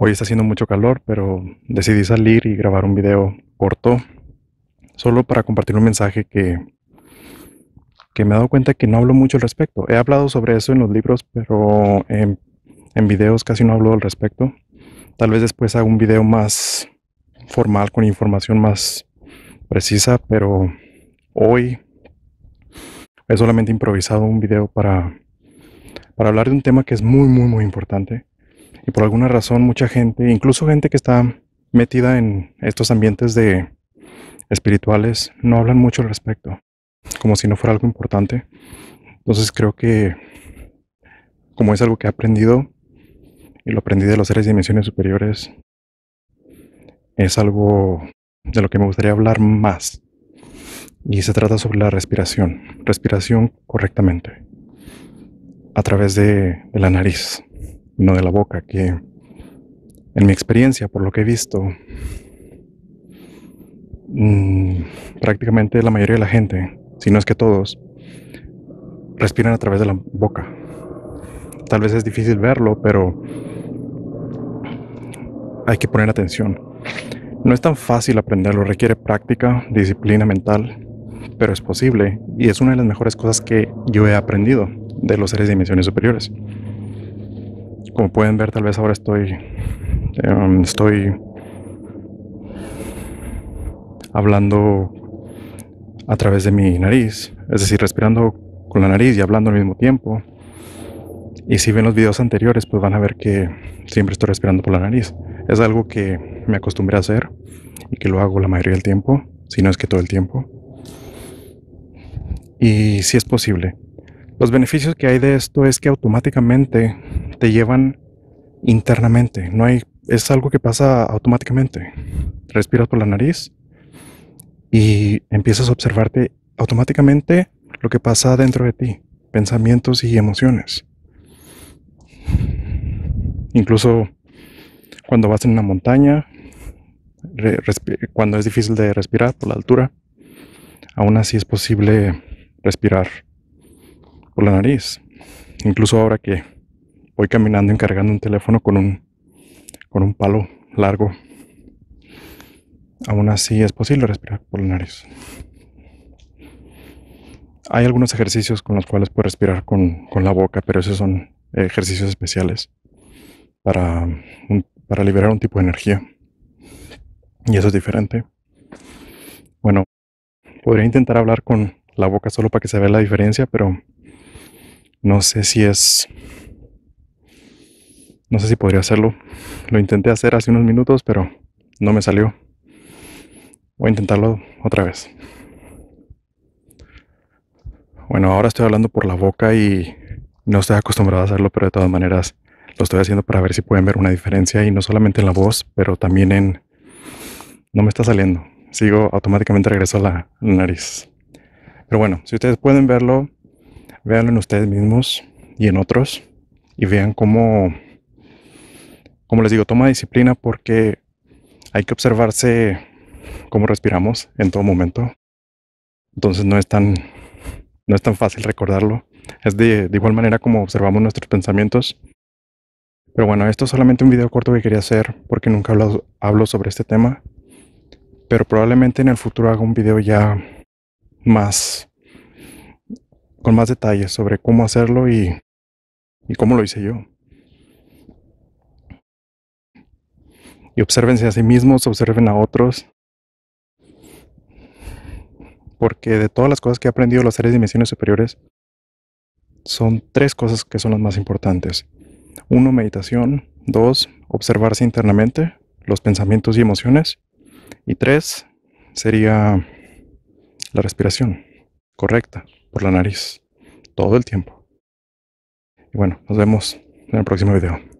Hoy está haciendo mucho calor, pero decidí salir y grabar un video corto, solo para compartir un mensaje que, que me he dado cuenta que no hablo mucho al respecto. He hablado sobre eso en los libros, pero en, en videos casi no hablo al respecto. Tal vez después haga un video más formal, con información más precisa, pero hoy he solamente improvisado un video para, para hablar de un tema que es muy, muy, muy importante y por alguna razón mucha gente, incluso gente que está metida en estos ambientes de espirituales, no hablan mucho al respecto, como si no fuera algo importante. Entonces creo que como es algo que he aprendido y lo aprendí de los seres de dimensiones superiores, es algo de lo que me gustaría hablar más. Y se trata sobre la respiración, respiración correctamente, a través de la nariz no de la boca, que en mi experiencia, por lo que he visto, mm, prácticamente la mayoría de la gente, si no es que todos, respiran a través de la boca. Tal vez es difícil verlo, pero hay que poner atención. No es tan fácil aprenderlo, requiere práctica, disciplina mental, pero es posible y es una de las mejores cosas que yo he aprendido de los seres de dimensiones superiores como pueden ver, tal vez ahora estoy, em, estoy hablando a través de mi nariz, es decir, respirando con la nariz y hablando al mismo tiempo. Y si ven los videos anteriores, pues van a ver que siempre estoy respirando por la nariz. Es algo que me acostumbré a hacer y que lo hago la mayoría del tiempo, si no es que todo el tiempo. Y si es posible. Los beneficios que hay de esto es que automáticamente te llevan internamente. No hay, es algo que pasa automáticamente. Respiras por la nariz y empiezas a observarte automáticamente lo que pasa dentro de ti, pensamientos y emociones. Incluso cuando vas en una montaña, cuando es difícil de respirar por la altura, aún así es posible respirar por la nariz. Incluso ahora que voy caminando encargando un teléfono con un, con un palo largo. Aún así es posible respirar por la nariz. Hay algunos ejercicios con los cuales puedo respirar con, la boca, pero esos son ejercicios especiales para liberar un tipo de energía. Y eso es diferente. Bueno, podría intentar hablar con la boca solo para que se vea la diferencia, pero no sé si es no sé si podría hacerlo. Lo intenté hacer hace unos minutos, pero no me salió. Voy a intentarlo otra vez. Bueno, ahora estoy hablando por la boca y no estoy acostumbrado a hacerlo, pero de todas maneras lo estoy haciendo para ver si pueden ver una diferencia y no solamente en la voz, pero también en... No me está saliendo. Sigo automáticamente regreso a la, nariz. Pero bueno, si ustedes pueden verlo, véanlo en ustedes mismos y en otros y vean cómo como les digo, toma disciplina porque hay que observarse cómo respiramos en todo momento. Entonces no es tan, no es tan fácil recordarlo. Es de, igual manera como observamos nuestros pensamientos. Pero bueno, esto es solamente un video corto que quería hacer porque nunca hablo, hablo sobre este tema. Pero probablemente en el futuro haga un video ya más con más detalles sobre cómo hacerlo y, y cómo lo hice yo. y obsérvense a sí mismos, observen a otros. Porque de todas las cosas que he aprendido las tres dimensiones superiores, son tres cosas que son las más importantes. Uno, meditación. Dos, observarse internamente, los pensamientos y emociones. Y tres, sería la respiración correcta por la nariz, todo el tiempo. Y bueno, nos vemos en el próximo video.